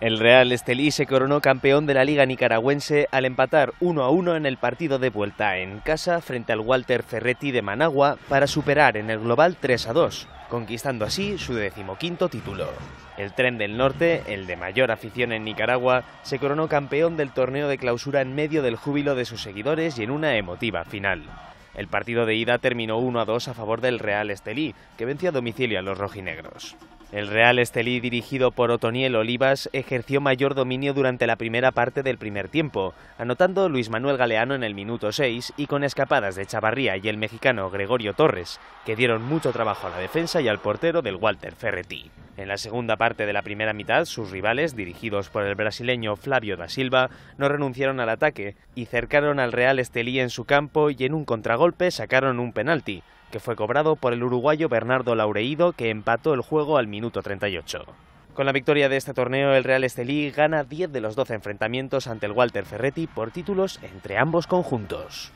El Real Estelí se coronó campeón de la Liga Nicaragüense al empatar 1 a 1 en el partido de vuelta en casa frente al Walter Ferretti de Managua para superar en el global 3 a 2, conquistando así su decimoquinto título. El Tren del Norte, el de mayor afición en Nicaragua, se coronó campeón del torneo de clausura en medio del júbilo de sus seguidores y en una emotiva final. El partido de ida terminó 1 a 2 a favor del Real Estelí, que venció a domicilio a los rojinegros. El Real Estelí, dirigido por Otoniel Olivas, ejerció mayor dominio durante la primera parte del primer tiempo, anotando Luis Manuel Galeano en el minuto 6 y con escapadas de Chavarría y el mexicano Gregorio Torres, que dieron mucho trabajo a la defensa y al portero del Walter Ferretti. En la segunda parte de la primera mitad, sus rivales, dirigidos por el brasileño Flavio da Silva, no renunciaron al ataque y cercaron al Real Estelí en su campo y en un contragolpe sacaron un penalti, que fue cobrado por el uruguayo Bernardo Laureído, que empató el juego al minuto 38. Con la victoria de este torneo, el Real Estelí gana 10 de los 12 enfrentamientos ante el Walter Ferretti por títulos entre ambos conjuntos.